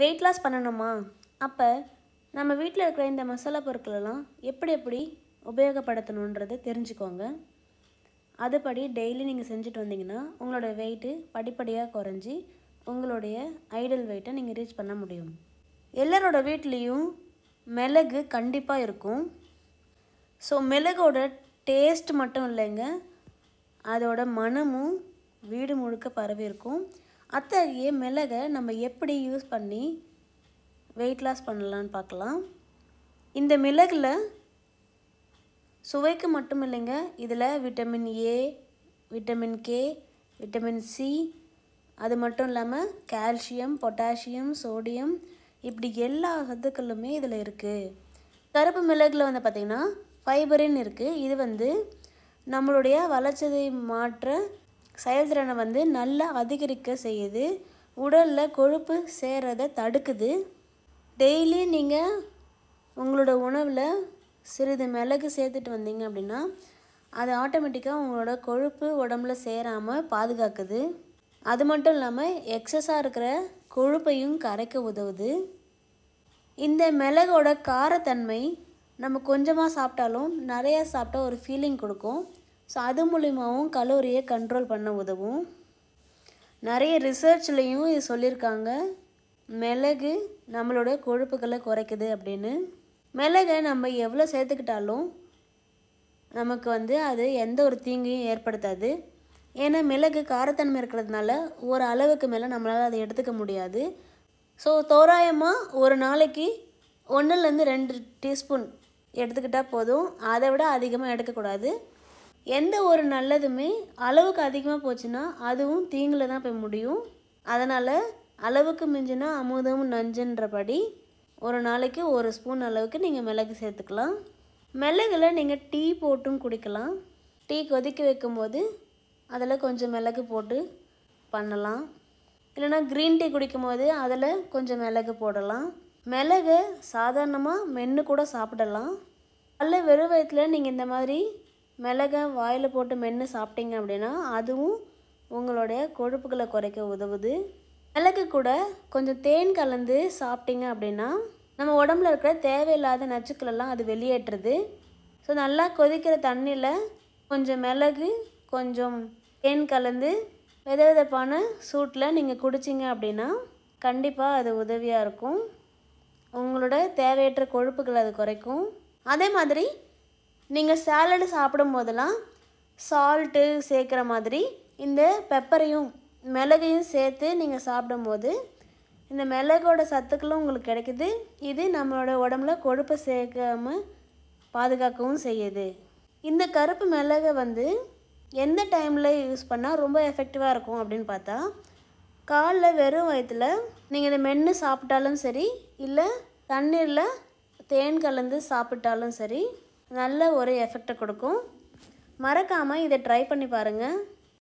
weight loss பண்ணணுமா அப்போ நம்ம வீட்டில் இருக்கிற இந்த மசாலா பொருட்களெல்லாம் எப்படி எப்படி உபயோகப்படுத்தணுன்றதை தெரிஞ்சுக்கோங்க அதுபடி டெய்லி நீங்கள் செஞ்சுட்டு வந்தீங்கன்னா உங்களோட வெயிட்டு படிப்படியாக குறைஞ்சி உங்களுடைய ஐடல் வெயிட்டை நீங்கள் ரீச் பண்ண முடியும் எல்லாரோட வீட்லேயும் மிளகு கண்டிப்பாக இருக்கும் ஸோ மிளகோட டேஸ்ட் மட்டும் இல்லைங்க அதோட மனமும் வீடு முழுக்க பரவி இருக்கும் அத்தகைய மிளகை நம்ம எப்படி யூஸ் பண்ணி வெயிட் லாஸ் பண்ணலான்னு பார்க்கலாம் இந்த மிளகில் சுவைக்கு மட்டும் இல்லைங்க இதில் vitamin A vitamin K vitamin C அது மட்டும் இல்லாமல் கால்சியம் பொட்டாசியம் சோடியம் இப்படி எல்லா சத்துக்களுமே இதில் இருக்குது கருப்பு மிளகில் வந்து பார்த்திங்கன்னா ஃபைபரின் இருக்குது இது வந்து நம்மளுடைய வளர்ச்சதை மாற்ற செயல்திறனை வந்து நல்லா அதிகரிக்க செய்யுது உடலில் கொழுப்பு சேர்றதை தடுக்குது டெய்லி நீங்கள் உங்களோட உணவில் சிறிது மிளகு சேர்த்துட்டு வந்தீங்க அப்படின்னா அது ஆட்டோமேட்டிக்காக உங்களோட கொழுப்பு உடம்புல சேராமல் பாதுகாக்குது அது மட்டும் இல்லாமல் எக்ஸஸாக இருக்கிற கொழுப்பையும் கரைக்க உதவுது இந்த மிளகோட காரத்தன்மை நம்ம கொஞ்சமாக சாப்பிட்டாலும் நிறையா சாப்பிட்டா ஒரு ஃபீலிங் கொடுக்கும் ஸோ அது மூலிமாவும் கலோரியை கண்ட்ரோல் பண்ண உதவும் நிறைய ரிசர்ச்லேயும் இது சொல்லியிருக்காங்க மிளகு நம்மளோட கொழுப்புகளை குறைக்குது அப்படின்னு மிளகை நம்ம எவ்வளோ சேர்த்துக்கிட்டாலும் நமக்கு வந்து அது எந்த ஒரு தீங்கையும் ஏற்படுத்தாது ஏன்னா மிளகு காரத்தன்மை இருக்கிறதுனால ஒரு அளவுக்கு மேலே நம்மளால் அதை எடுத்துக்க முடியாது ஸோ தோராயமாக ஒரு நாளைக்கு ஒன்றுலேருந்து ரெண்டு டீஸ்பூன் எடுத்துக்கிட்டால் போதும் அதை விட அதிகமாக எடுக்கக்கூடாது எந்த ஒரு நல்லதுமே அளவுக்கு அதிகமாக போச்சுன்னா அதுவும் தீங்கில் தான் போய் முடியும் அதனால் அளவுக்கு மிஞ்சினா அமுதமும் நஞ்சுன்றபடி ஒரு நாளைக்கு ஒரு ஸ்பூன் அளவுக்கு நீங்கள் மிளகு சேர்த்துக்கலாம் மிளகில் நீங்கள் டீ போட்டும் குடிக்கலாம் டீ கொதிக்க வைக்கும்போது அதில் கொஞ்சம் மிளகு போட்டு பண்ணலாம் இல்லைனா க்ரீன் டீ குடிக்கும் போது அதில் கொஞ்சம் மிளகு போடலாம் மிளகு சாதாரணமாக மென்று கூட சாப்பிடலாம் நல்ல வெறும் வயத்தில் நீங்கள் இந்த மாதிரி மிளகை வாயில் போட்டு மென்று சாப்பிட்டீங்க அப்படின்னா அதுவும் உங்களுடைய கொழுப்புகளை குறைக்க உதவுது மிளகு கூட கொஞ்சம் தேன் கலந்து சாப்பிட்டீங்க அப்படின்னா நம்ம உடம்புல இருக்கிற தேவையில்லாத நச்சுக்களெல்லாம் அது வெளியேற்றுது ஸோ நல்லா கொதிக்கிற தண்ணியில் கொஞ்சம் மிளகு கொஞ்சம் தேன் கலந்து வித விதப்பான சூட்டில் நீங்கள் குடிச்சிங்க அப்படின்னா கண்டிப்பாக அது உதவியாக இருக்கும் உங்களோட தேவையற்ற கொழுப்புகள் அது குறைக்கும் அதே மாதிரி நீங்கள் சேலடு சாப்பிடும் போதெல்லாம் சால்ட்டு சேர்க்குற மாதிரி இந்த பெப்பரையும் மிளகையும் சேர்த்து நீங்கள் சாப்பிடும்போது இந்த மிளகோட சத்துக்களும் உங்களுக்கு கிடைக்குது இது நம்மளோட உடம்புல கொழுப்பை சேர்க்காமல் பாதுகாக்கவும் செய்யுது இந்த கருப்பு மிளகை வந்து எந்த டைமில் யூஸ் பண்ணால் ரொம்ப எஃபெக்டிவாக இருக்கும் அப்படின்னு பார்த்தா காலில் வெறும் வயிற்றுல நீங்கள் இதை மென்று சாப்பிட்டாலும் சரி இல்லை தண்ணீரில் தேன் கலந்து சாப்பிட்டாலும் சரி நல்ல ஒரு எஃபெக்டை கொடுக்கும் மறக்காமல் இதை ட்ரை பண்ணி பாருங்கள்